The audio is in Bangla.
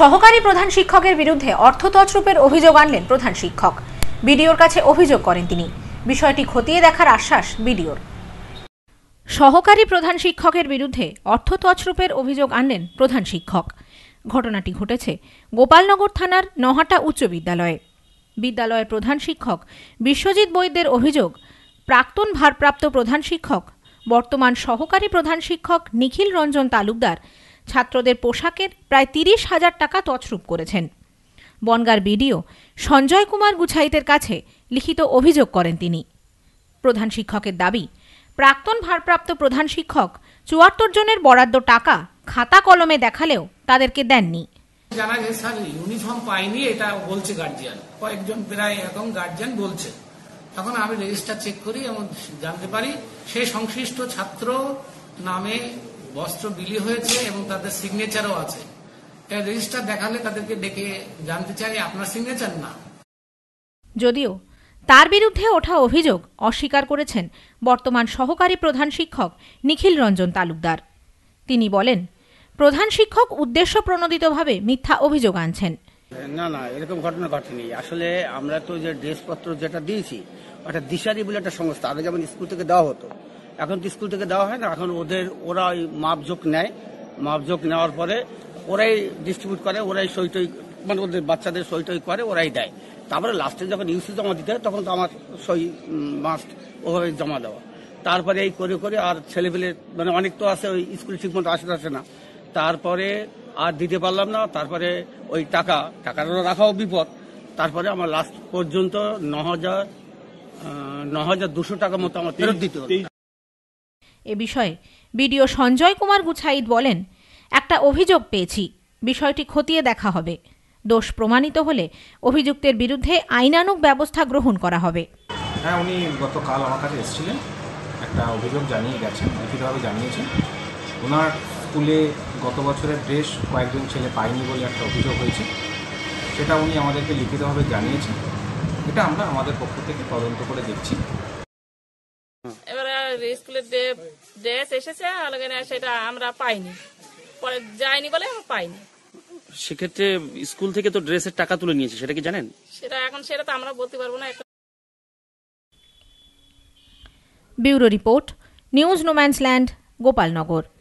সহকারী প্রধান শিক্ষকের বিরুদ্ধে অর্থ তছরূপের অভিযোগ আনলেন প্রধান শিক্ষক বিডিওর কাছে অভিযোগ করেন তিনি বিষয়টি খতিয়ে দেখার আশ্বাস বিডিওর সহকারী প্রধান শিক্ষকের বিরুদ্ধে অর্থ তছরূপের অভিযোগ আনলেন প্রধান শিক্ষক ঘটনাটি ঘটেছে গোপালনগর থানার নহাটা উচ্চ বিদ্যালয়ে বিদ্যালয়ের প্রধান শিক্ষক বিশ্বজিৎ বৈদ্যের অভিযোগ প্রাক্তন ভারপ্রাপ্ত প্রধান শিক্ষক বর্তমান সহকারী প্রধান শিক্ষক নিখিল রঞ্জন তালুকদার ছাত্রদের পোশাকের প্রায় তিরিশ হাজার টাকা তছরূপ করেছেন বনগার বিডিও সঞ্জয় কুমার গুছাইতের কাছে লিখিত অভিযোগ করেন তিনি প্রধান শিক্ষকের দাবি প্রাক্তন ভারপ্রাপ্ত প্রধান শিক্ষক চুয়াত্তর জনের বরাদ্দ টাকা খাতা কলমে দেখালেও তাদেরকে দেননি জানা গেছে স্যার ইউনিফর্ম পাইনি এটা বলছে গার্জিয়ান কয়েকজন প্রায় এরকম গার্জিয়ান বলছে তখন আমি রেজিস্টার চেক করি এবং জানতে পারি সেই সংশ্লিষ্ট ছাত্র নামে বস্ত্র বিলি হয়েছে এবং তাদের সিগনেচারও আছে রেজিস্টার দেখালে তাদেরকে ডেকে জানতে চাই আপনার সিগনেচার না যদিও তার বিরুদ্ধে ওঠা অভিযোগ অস্বীকার করেছেন বর্তমান সহকারী প্রধান শিক্ষক নিখিল রঞ্জন তালুকদার তিনি বলেন প্রধান শিক্ষক উদ্দেশ্য প্রণোদিতভাবে মিথ্যা অভিযোগ আনছেন না না এরকম ঘটনা ঘটেনি আসলে আমরা তো যে ড্রেসপত্র যেটা দিয়েছি ওটা দিশারি বলে একটা সংস্থা আগে যেমন স্কুল থেকে দেওয়া হতো এখন তো স্কুল থেকে দেওয়া হয় না এখন ওদের ওরা ওই মাপঝোক নেয় মাপঝোক নেওয়ার পরে ওরাই ডিস্ট্রিবিউট করে ওরাই সই টই মানে ওদের বাচ্চাদের সই টই করে ওরাই দেয় তারপরে লাস্টে যখন ইউসি জমা দিতে হয় তখন তো আমার সই মাস্ট ওভাবে জমা দেওয়া তারপরে এই করে করে আর পেলে মানে অনেক তো আছে ওই স্কুল ঠিকমতো আসতে আসে না তারপরে আর দিতে পারলাম না তারপরে ওই টাকা টাকাটা রাখাও বিপদ তারপরে আমার লাস্ট পর্যন্ত ন হাজার ন হাজার দুশো টাকা মতো আমার ফেরত দিতে হবে এ বিষয়ে বিডিও সঞ্জয় কুমার গুছাইদ বলেন একটা অভিযোগ পেয়েছি বিষয়টি খতিয়ে দেখা হবে দোষ প্রমাণিত হলে অভিযুক্তের বিরুদ্ধে আইনানুগ ব্যবস্থা গ্রহণ করা হবে হ্যাঁ উনি গতকাল আমার কাছে এসেছিলেন একটা অভিযোগ জানিয়ে গেছেন লিখিতভাবে জানিয়েছেন ওনার স্কুলে গত বছরের ড্রেস কয়েকজন ছেলে পায়নি বলে একটা অভিযোগ হয়েছে সেটা উনি আমাদেরকে লিখিতভাবে জানিয়েছেন এটা আমরা আমাদের পক্ষ থেকে তদন্ত করে দেখছি স্কুলের ড্রেস এসেছে সেটা আমরা পাইনি পরে যাইনি বলে আমরা পাইনি সেক্ষেত্রে স্কুল থেকে তো ড্রেসের টাকা তুলে নিয়েছে সেটা কি জানেন সেটা এখন সেটা তো আমরা বলতে পারবো না bureau report news no man's land Gopalnagar